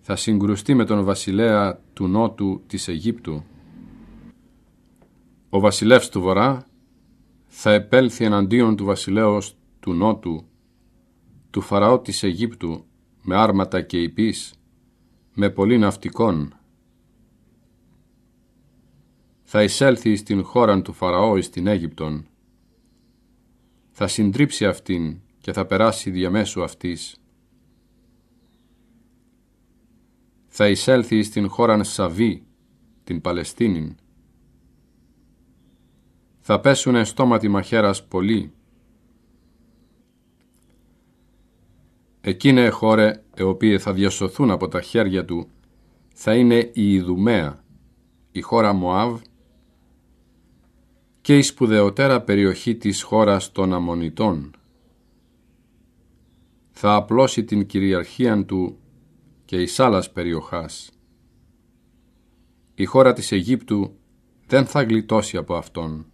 θα συγκρουστεί με τον βασιλέα του νότου της Αιγύπτου. Ο βασιλεύς του βορρά θα επέλθει εναντίον του βασιλέως του νότου, του φαραώ της Αιγύπτου με άρματα και υπείς, με πολύ ναυτικών. Θα εισέλθει στην χώρα του Φαραώ στην Αίγυπτον. Θα συντρίψει αυτήν και θα περάσει διαμέσου αυτής. Θα εισέλθει στην χώραν Σαβή, την Παλαιστίνην. Θα πέσουνε στόματι μαχαίρας πολλοί Εκείνε χώρε οι οποίοι θα διασωθούν από τα χέρια του θα είναι η Ιδουμαία, η χώρα Μωάβ και η σπουδαιότερα περιοχή της χώρας των Αμονιτών. Θα απλώσει την κυριαρχία του και η άλλας περιοχάς. Η χώρα της Αιγύπτου δεν θα γλιτώσει από αυτόν.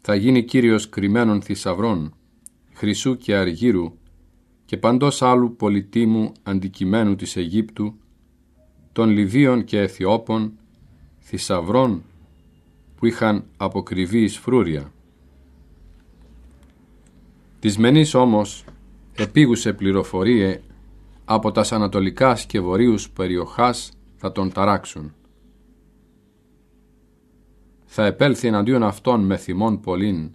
Θα γίνει κύριος κρυμμένων θησαυρών χρυσού και αργύρου και παντός άλλου πολιτήμου αντικειμένου της Αιγύπτου, των Λιβύων και Αιθιώπων, θησαυρών που είχαν αποκριβεί εις φρούρια. Της μενής όμως επίγουσε πληροφορίε από τας ανατολικάς και βορείους περιοχάς θα τον ταράξουν. Θα επέλθει εναντίον αυτών με θυμών πολλήν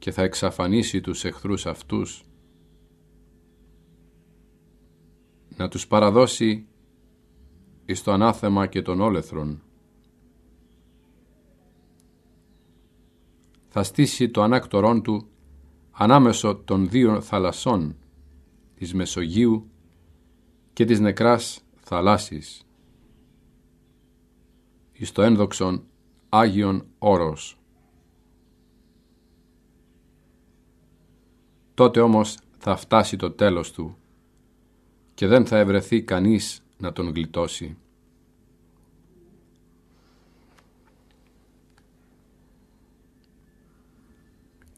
και θα εξαφανίσει τους εχθρούς αυτούς, να τους παραδώσει εις το ανάθεμα και τον όλεθρον, Θα στήσει το ανάκτορόν του ανάμεσο των δύο θαλασσών, της Μεσογείου και της νεκράς θαλάσσης, εις το ένδοξον Άγιον Όρος. Τότε όμως θα φτάσει το τέλος του και δεν θα ευρεθεί κανείς να τον γλιτώσει.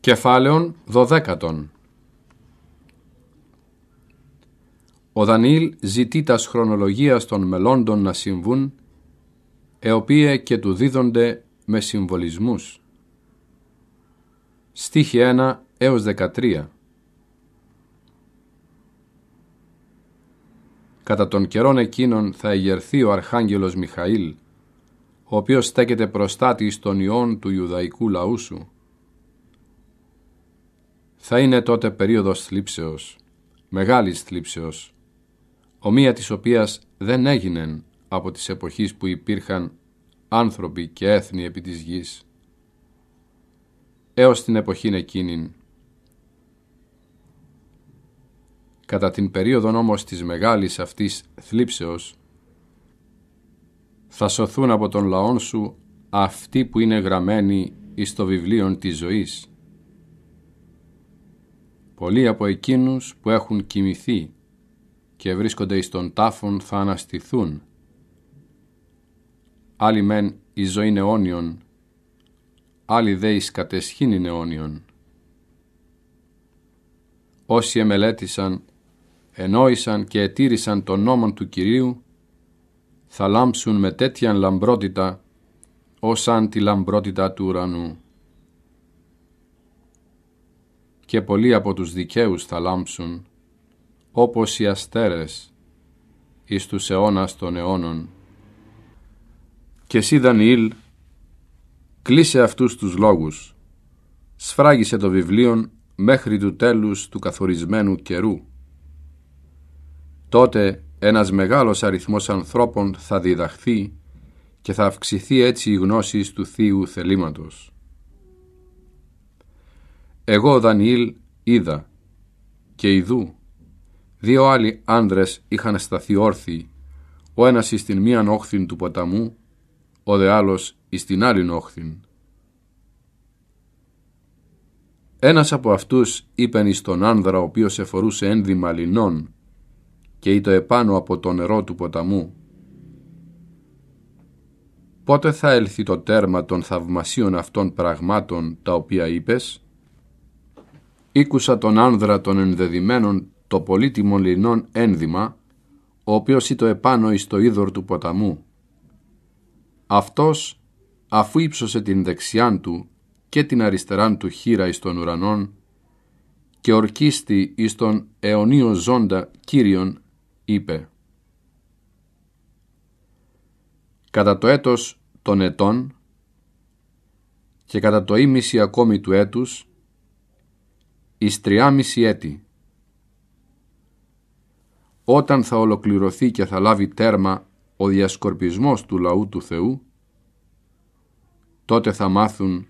Κεφάλαιον δωδέκατον Ο Δανίλ ζητεί τας χρονολογίας των μελώντων να συμβούν, εοπίε και του δίδονται με συμβολισμούς. Στίχη 1 έως 13 Κατά των καιρών εκείνων θα εγερθεί ο Αρχάγγελος Μιχαήλ, ο οποίος στέκεται προστάτη των ιών του Ιουδαϊκού λαού σου. Θα είναι τότε περίοδος θλίψεως, μεγάλης θλίψεως, ομοία της οποίας δεν έγινεν από τις εποχές που υπήρχαν άνθρωποι και έθνη επί της γης. Έως την εποχή εκείνην, Κατά την περίοδο όμως της μεγάλης αυτής θλίψεως, θα σωθούν από τον λαόν σου αυτοί που είναι γραμμένοι εις το βιβλίο της ζωής. Πολλοί από εκείνους που έχουν κοιμηθεί και βρίσκονται εις τον τάφον θα αναστηθούν. Άλλοι μεν η ζωή αιώνιον, άλλοι δε εις κατεσχήν αιώνιον. Όσοι εμελέτησαν ενόησαν και ετήρησαν τον νόμον του Κυρίου, θα λάμψουν με τέτοια λαμπρότητα, όσαν τη λαμπρότητα του ουρανού. Και πολλοί από τους δικαίους θα λάμψουν, όπως οι αστέρες, εις τους αιώνας των αιώνων. Και εσύ, Δανιήλ, κλείσε αυτούς τους λόγους, σφράγισε το βιβλίο μέχρι του τέλους του καθορισμένου καιρού. Τότε ένας μεγάλος αριθμός ανθρώπων θα διδαχθεί και θα αυξηθεί έτσι η γνώση του Θείου θελήματος. Εγώ, Δανιήλ, είδα και ειδού. Δύο άλλοι άνδρες είχαν σταθεί όρθιοι, ο ένας εις την μίαν όχθην του ποταμού, ο δε άλλος εις την άλλην όχθην. Ένας από αυτούς είπεν εις τον άνδρα ο οποίος εφορούσε ένδυμα λινών και ήτο επάνω από το νερό του ποταμού. Πότε θα έλθει το τέρμα των θαυμασίων αυτών πραγμάτων τα οποία είπες. Ήκουσα τον άνδρα των ενδεδημένων το πολύτιμο λινόν ένδυμα, ο οποίος ήτο επάνω εις το είδωρ του ποταμού. Αυτός, αφού ύψωσε την δεξιάν του και την αριστεράν του χείρα εις των ουρανών, και ορκίστη εις τον αιωνίο ζώντα Κύριον είπε «Κατά το έτος των ετών και κατά το ίμιση ακόμη του έτους εις τριάμιση έτη όταν θα ολοκληρωθεί και θα λάβει τέρμα ο διασκορπισμός του λαού του Θεού τότε θα μάθουν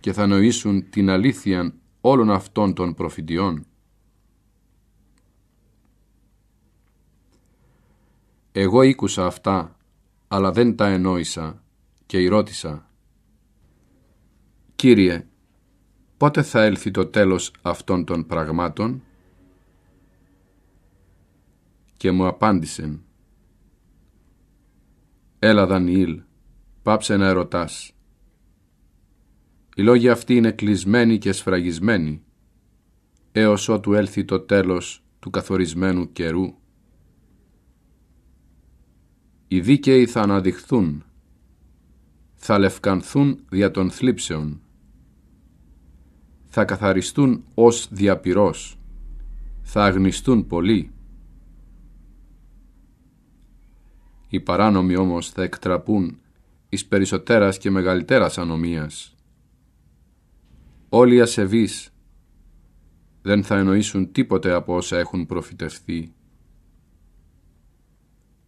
και θα νοήσουν την αλήθεια όλων αυτών των προφητιών Εγώ ήκουσα αυτά, αλλά δεν τα ενόησα και ρώτησα «Κύριε, πότε θα έλθει το τέλος αυτών των πραγμάτων» και μου απάντησεν «Έλα Δανιήλ, πάψε να ερωτάς. Οι λόγοι αυτοί είναι κλεισμένοι και σφραγισμένοι, έως ότου έλθει το τέλος του καθορισμένου καιρού» οι δίκαιοι θα αναδειχθούν, θα λευκανθούν δια των θλίψεων, θα καθαριστούν ως διαπυρός, θα αγνιστούν πολύ. Οι παράνομοι όμως θα εκτραπούν εις περισσοτέρας και μεγαλυτέρας ανομίας. Όλοι οι ασεβείς δεν θα εννοήσουν τίποτε από όσα έχουν προφητευθεί.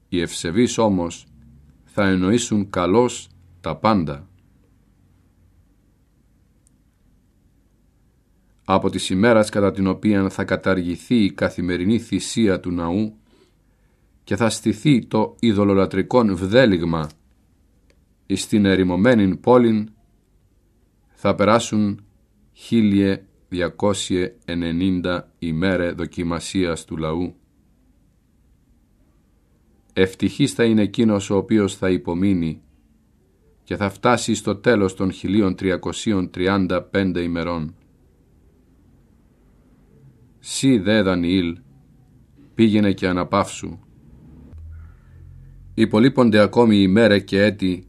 Οι ευσεβείς όμως θα εννοήσουν καλώς τα πάντα. Από τη ημέρας κατά την οποία θα καταργηθεί η καθημερινή θυσία του ναού και θα στηθεί το ειδωλολατρικό βδέλιγμα εις την ερημωμένη πόλη θα περάσουν 1290 ημέρε δοκιμασίας του λαού. Ευτυχής θα είναι εκείνος ο οποίος θα υπομείνει και θα φτάσει στο τέλος των 1335 ημερών. Σι δε Δανιήλ, πήγαινε και αναπαύσου. Υπολείπονται ακόμη η μέρα και έτη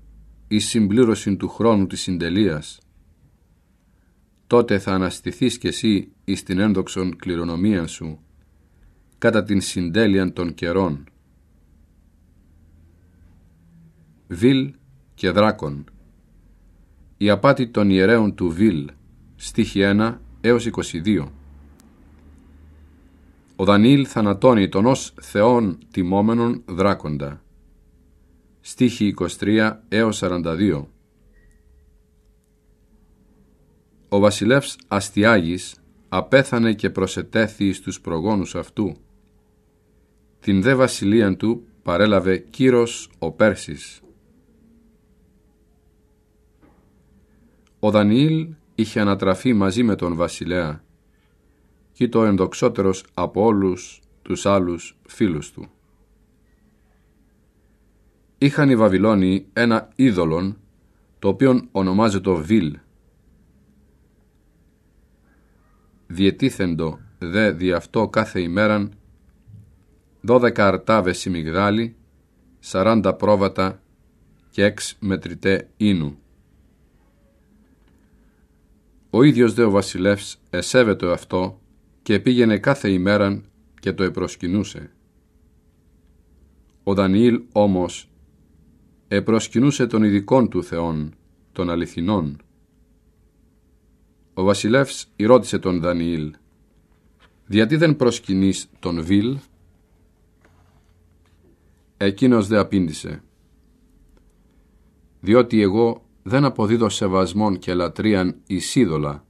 η συμπλήρωση του χρόνου της συντελείας. Τότε θα αναστηθείς κι εσύ εις την ένδοξον κληρονομία σου, κατά την συντέλεια των καιρών. Βιλ και Δράκον. Η απάτη των ιερέων του Βιλ, στίχη 1 έως 22. Ο Δανίλ θανατώνει τον ως θεόν τιμόμενον δράκοντα. Στίχη 23 έως 42. Ο βασιλεύς Αστιάγης απέθανε και προσετέθη στους προγόνους αυτού. Την δε βασιλείαν του παρέλαβε Κύρος ο Πέρσης. Ο Δανιήλ είχε ανατραφεί μαζί με τον βασιλέα και το ενδοξότερος από όλους τους άλλους φίλους του. Είχαν οι Βαβυλόνοι ένα είδωλον το οποίο ονομάζεται Βίλ. Διετίθεντο δε δι' αυτό κάθε ημέραν δώδεκα αρτάβες μιγδάλι, σαράντα πρόβατα και έξ μετρητέ ίνου. Ο ίδιος δε ο βασιλεύς εσέβετο αυτό και πήγαινε κάθε ημέραν και το επροσκυνούσε. Ο Δανιήλ όμως επροσκυνούσε τον ειδικών του Θεών, των αληθινών. Ο βασιλεύς ρώτησε τον Δανιήλ «Διατί δεν προσκυνείς τον Βίλ» Εκείνος δε απήντησε «Διότι εγώ δεν αποδίδω σεβασμόν και λατρείαν εισίδωλα,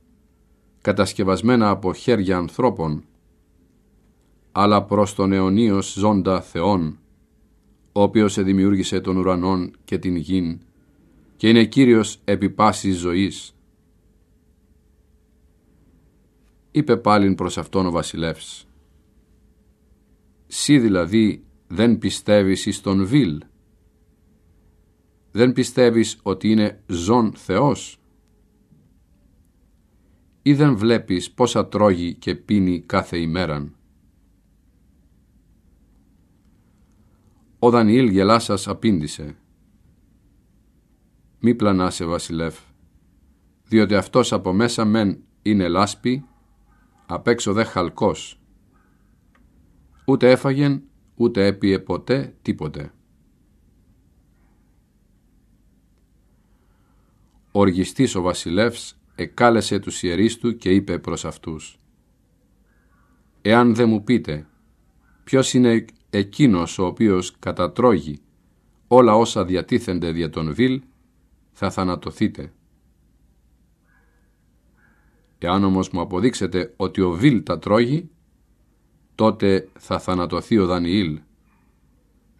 κατασκευασμένα από χέρια ανθρώπων, αλλά προς τον αιωνίως ζώντα Θεόν, ο οποίος εδημιούργησε τον ουρανόν και την γην και είναι Κύριος επί πάσης ζωής. Είπε πάλιν προς αυτόν ο βασιλεύς. Σύ δηλαδή δεν πιστεύεις εις τον Βίλ, δεν πιστεύεις ότι είναι ζών Θεός ή δεν βλέπεις πόσα τρώγει και πίνει κάθε ημέραν. Ο Δανιήλ γελάσας απήντησε «Μη πλανάσαι βασιλεύ, διότι αυτός από μέσα μεν είναι λάσπη, απ' έξω δε χαλκός. Ούτε έφαγεν, ούτε έπιε ποτέ τίποτε». οργιστής ο βασιλεύς εκάλεσε τους ιερείς του και είπε προς αυτούς «Εάν δεν μου πείτε ποιος είναι εκείνος ο οποίος κατατρώγει όλα όσα διατίθενται δια τον Βίλ, θα θανατωθείτε. Εάν όμως μου αποδείξετε ότι ο Βίλ τα τρώγει, τότε θα θανατωθεί ο Δανιήλ,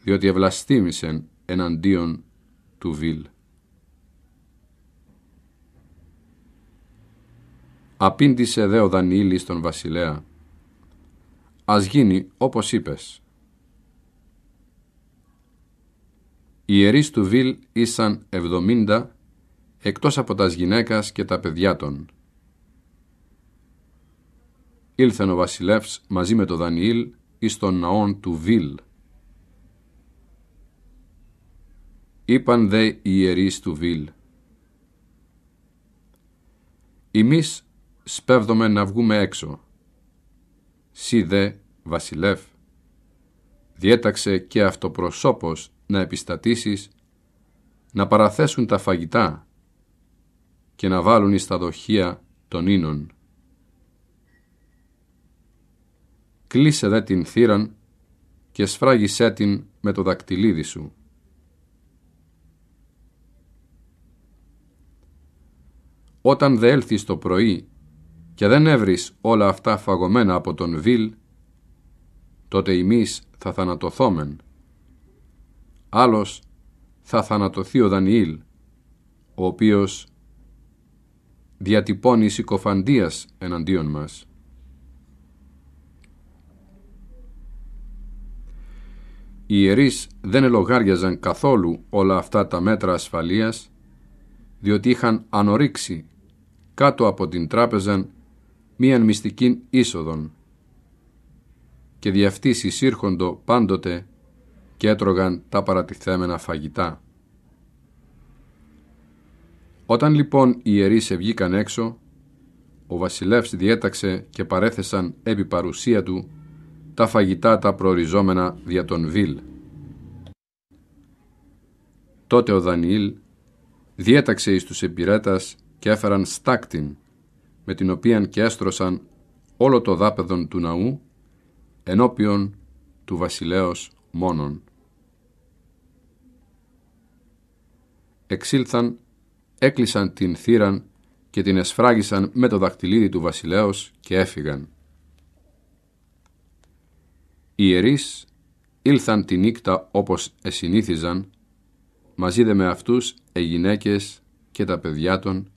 διότι ευλαστήμησεν εναντίον του Βίλ. Απήντησε δε ο εις τον βασιλέα. Ας γίνει όπως είπες. Οι ιερείς του Βίλ ήσαν εβδομήντα, εκτός από τα γυναίκας και τα παιδιά των. Ήλθεν ο βασιλεύς μαζί με το Δανιήλ εις τον ναόν του Βίλ. Είπαν δε οι ιερείς του Βίλ. Εμείς σπέβδομαι να βγούμε έξω. Σι δε, βασιλεύ, διέταξε και αυτοπροσώπος να επιστατήσεις, να παραθέσουν τα φαγητά και να βάλουν εις τα δοχεία των ίνων. Κλείσε δε την θύραν και σφράγισέ την με το δακτυλίδι σου. Όταν δε έλθεις το πρωί και δεν έβρεις όλα αυτά φαγωμένα από τον Βίλ, τότε εμείς θα θανατωθόμεν. Άλλος θα θανατωθεί ο Δανιήλ, ο οποίος διατυπώνει συκοφαντίας εναντίον μας. Οι ιερείς δεν ελογάριαζαν καθόλου όλα αυτά τα μέτρα ασφαλείας, διότι είχαν ανορίξει κάτω από την τράπεζα μίαν μυστικήν είσοδον και δι' αυτής πάντοτε και έτρωγαν τα παρατηθέμενα φαγητά. Όταν λοιπόν οι ιερείς ευγήκαν έξω, ο βασιλεύς διέταξε και παρέθεσαν επί παρουσία του τα φαγητά τα προοριζόμενα δια τον Βίλ. Τότε ο Δανιήλ διέταξε εις τους επιρέτας και έφεραν στάκτην με την οποία και έστρωσαν όλο το δάπεδον του ναού ενώπιον του βασιλέως μόνον. Εξήλθαν, έκλεισαν την θύραν και την εσφράγισαν με το δακτυλίδι του βασιλέως και έφυγαν. Οι ιερείς ήλθαν τη νύχτα όπως εσυνήθιζαν, μαζί δε με αυτούς οι γυναίκες και τα παιδιά των,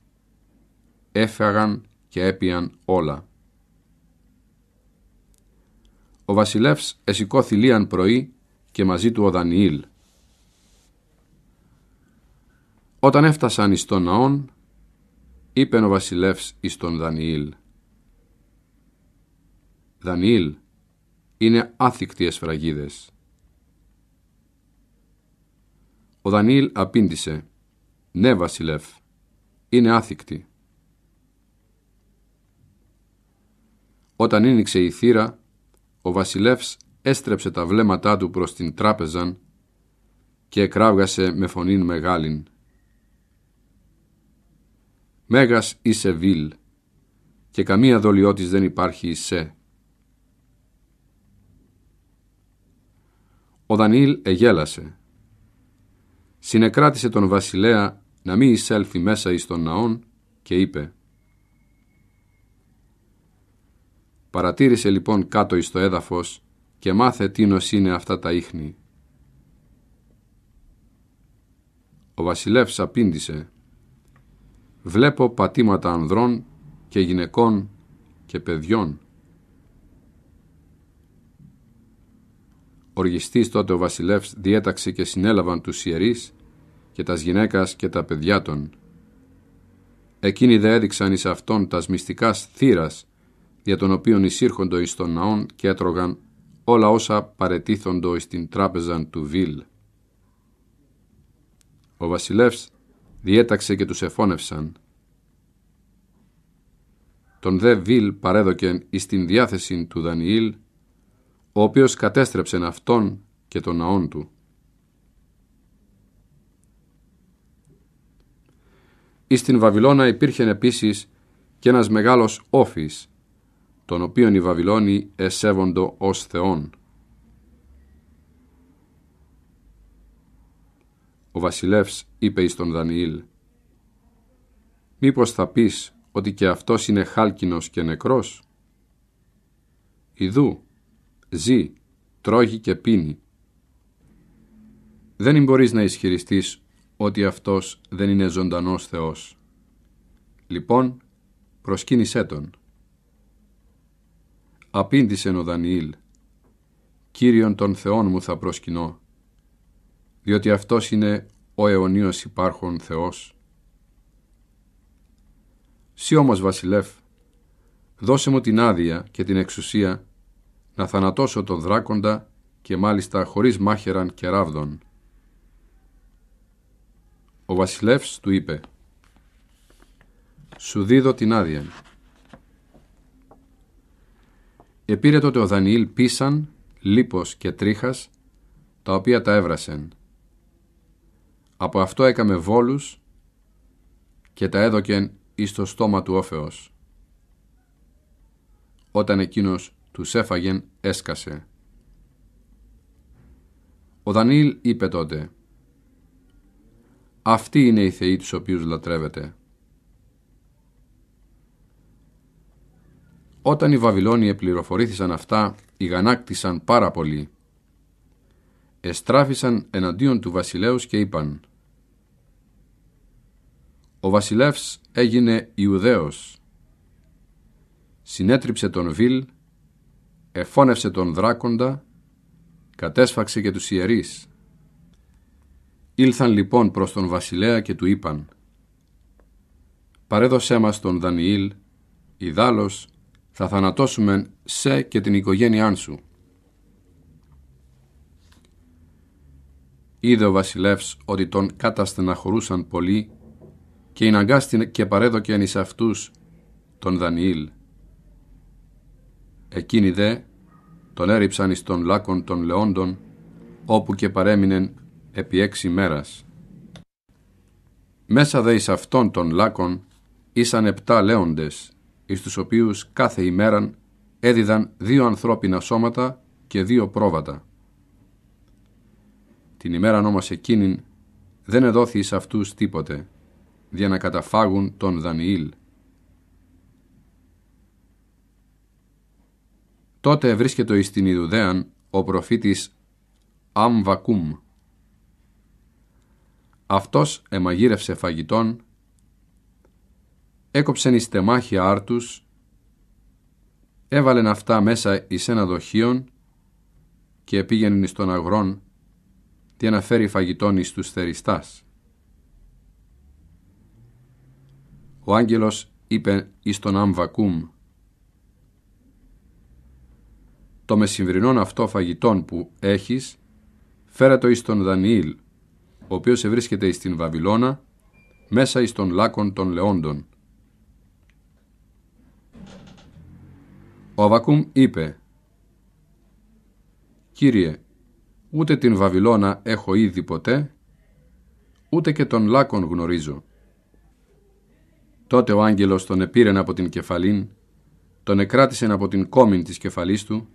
έφαγαν και έπιαν όλα. Ο βασιλεύς εσηκώθη λίγαν πρωί και μαζί του ο Δανιήλ. Όταν έφτασαν εις τον ναόν, είπε ο βασιλεύς εις τον Δανιήλ. Δανιήλ, είναι άθικτοι εσφραγίδες. Ο Δανιήλ απήντησε, ναι βασιλεύ, είναι άθικτοι. Όταν άνοιξε η θύρα, ο βασιλεύς έστρεψε τα βλέμματά του προς την τράπεζαν και εκράβγασε με φωνήν μεγάλην. «Μέγας είσαι βίλ και καμία δολιότης δεν υπάρχει εισέ». Ο Δανίλ εγέλασε. Συνεκράτησε τον βασιλέα να μην εισέλθει μέσα εις τον ναόν και είπε Παρατήρησε λοιπόν κάτω εις το έδαφος και μάθε τι είναι αυτά τα ίχνη. Ο βασιλεύς απήντησε «Βλέπω πατήματα ανδρών και γυναικών και παιδιών». Οργιστής τότε ο βασιλεύς διέταξε και συνέλαβαν τους ιερείς και τας γυναίκας και τα παιδιά των. Εκείνοι δε έδειξαν εις αυτόν τας μυστικάς θύρας για τον οποίον εισήρχοντο εις τον ναών και έτρωγαν όλα όσα παρετήθοντο εις την τράπεζαν του Βίλ. Ο βασιλεύς διέταξε και τους εφώνευσαν. Τον δε Βίλ παρέδοκεν εις την διάθεση του Δανιήλ, ο οποίος κατέστρεψεν αυτόν και τον ναόν του. Εις την Βαβυλώνα υπήρχε επίσης και ένας μεγάλος όφης, τον οποίον οι Βαβυλώνοι εσέβοντο ως Θεόν. Ο βασιλεύς είπε εις τον Δανιήλ «Μήπως θα πεις ότι και αυτός είναι χάλκινος και νεκρός» «Ιδού, ζει, τρώγει και πίνει» Δεν μπορείς να ισχυριστείς ότι αυτός δεν είναι ζωντανός Θεός. Λοιπόν, προσκύνησέ Τον. Απήντησε ο Δανιήλ, «Κύριον των Θεών μου θα προσκυνώ, διότι αυτός είναι ο αιωνίος υπάρχων Θεός. Σύ όμως βασιλεύ, δώσε μου την άδεια και την εξουσία να θανατώσω τον δράκοντα και μάλιστα χωρίς μάχεραν και ράβδον». Ο βασιλεύς του είπε, «Σου δίδω την άδεια Επήρε τότε ο Δανιήλ πίσαν, λίπος και τρίχας, τα οποία τα έβρασεν. Από αυτό έκαμε βόλους και τα έδωκεν εις το στόμα του όφεως. Όταν εκείνος τους έφαγεν έσκασε. Ο Δανίλ είπε τότε «Αυτοί είναι οι θεοί τους οποίους λατρεύετε». Όταν οι Βαβυλώνιοι επληροφορήθησαν αυτά, ηγανάκτησαν πάρα πολύ. Εστράφησαν εναντίον του βασιλέως και είπαν «Ο βασιλεύς έγινε Ιουδαίος, συνέτριψε τον Βίλ, εφώνευσε τον Δράκοντα, κατέσφαξε και τους ιερείς. Ήλθαν λοιπόν προς τον βασιλέα και του είπαν «Παρέδωσέ μας τον Δανιήλ, ιδάλος θα θανατώσουμε σε και την οικογένειά σου. Είδε ο βασιλεύς ότι τον καταστεναχωρούσαν πολύ και ειναγκάστην και παρέδοκεν εις αυτούς τον Δανιήλ. Εκείνοι δε τον έριψαν εις τον λάκον των λεόντων, όπου και παρέμεινεν επί έξι μέρας. Μέσα δε εις αυτόν τον λάκον ήσαν επτά λέοντες, εις τους οποίους κάθε ημέραν έδιδαν δύο ανθρώπινα σώματα και δύο πρόβατα. Την ημέραν όμως εκείνην δεν εδόθη εις αυτούς τίποτε, για να καταφάγουν τον Δανιήλ. Τότε βρίσκεται εις την Ιδουδαίαν ο προφήτης Αμβακούμ. Αυτός εμαγείρευσε φαγητόν έκοψεν εις τεμάχια άρτους, έβαλεν αυτά μέσα εις ένα δοχείον και πήγαινεν εις τον αγρόν, τι αναφέρει φαγητόν εις τους θεριστάς. Ο άγγελος είπε εις τον Αμβακούμ, «Το μεσημβρινόν αυτό φαγητόν που έχεις, φέρε το εις τον Δανιήλ, ο οποίος ευρίσκεται εις την Βαβυλώνα, μέσα εις τον λάκον των Λεόντων, Ο Αβακούμ είπε «Κύριε, ούτε την Βαβυλώνα έχω ήδη ποτέ, ούτε και τον Λάκον γνωρίζω». Τότε ο άγγελος τον επήρεν από την κεφαλήν, τον εκράτησεν από την κόμην της κεφαλής του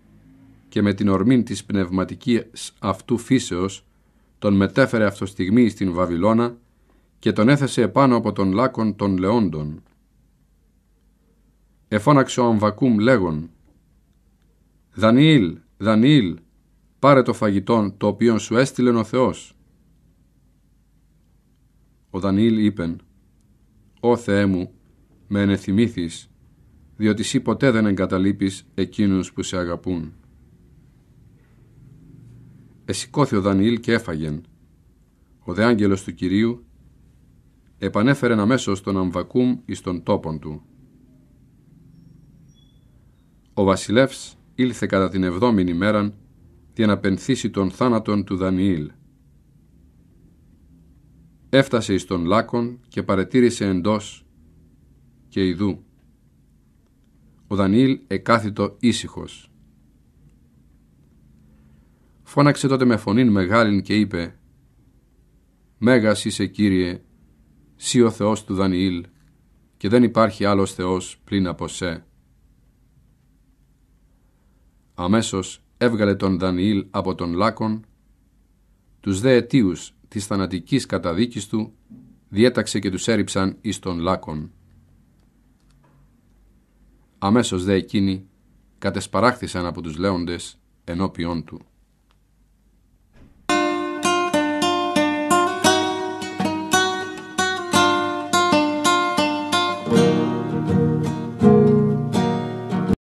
και με την ορμήν της πνευματικής αυτού φύσεως τον μετέφερε αυτοστιγμή στην Βαβυλώνα και τον έθεσε επάνω από τον Λάκον των Λεόντων Εφώναξε ο Αμβακούμ λέγον «Δανιήλ, Δανιήλ, πάρε το φαγητόν το οποίο σου έστειλε ο Θεός». Ο Δανιήλ είπεν «Ω Θεέ μου, με ενεθυμήθεις, διότι εσύ ποτέ δεν εγκαταλείπεις εκείνους που σε αγαπούν». Εσηκώθη ο Δανιήλ και έφαγεν. Ο δε άγγελος του Κυρίου επανέφερε αμέσως τον Αμβακούμ εις τον τόπον του. Ο βασιλεύς ήλθε κατά την εβδόμηνη μέραν για να πενθήσει τον θάνατον του Δανιήλ. Έφτασε εις τον Λάκον και παρετήρησε εντός και ειδού. Ο Δανιήλ εκάθιτο ήσυχος. Φώναξε τότε με φωνήν μεγάλην και είπε «Μέγας είσαι Κύριε, σύ ο Θεός του Δανιήλ και δεν υπάρχει άλλος Θεός πλην από σέ» αμέσως έβγαλε τον Δανιήλ από τον Λάκον, τους δε αιτίους της θανατικής καταδίκης του διέταξε και τους έριψαν εις τον Λάκον. Αμέσως δε εκείνοι κατεσπαράχθησαν από τους λέοντες ενώπιόν του.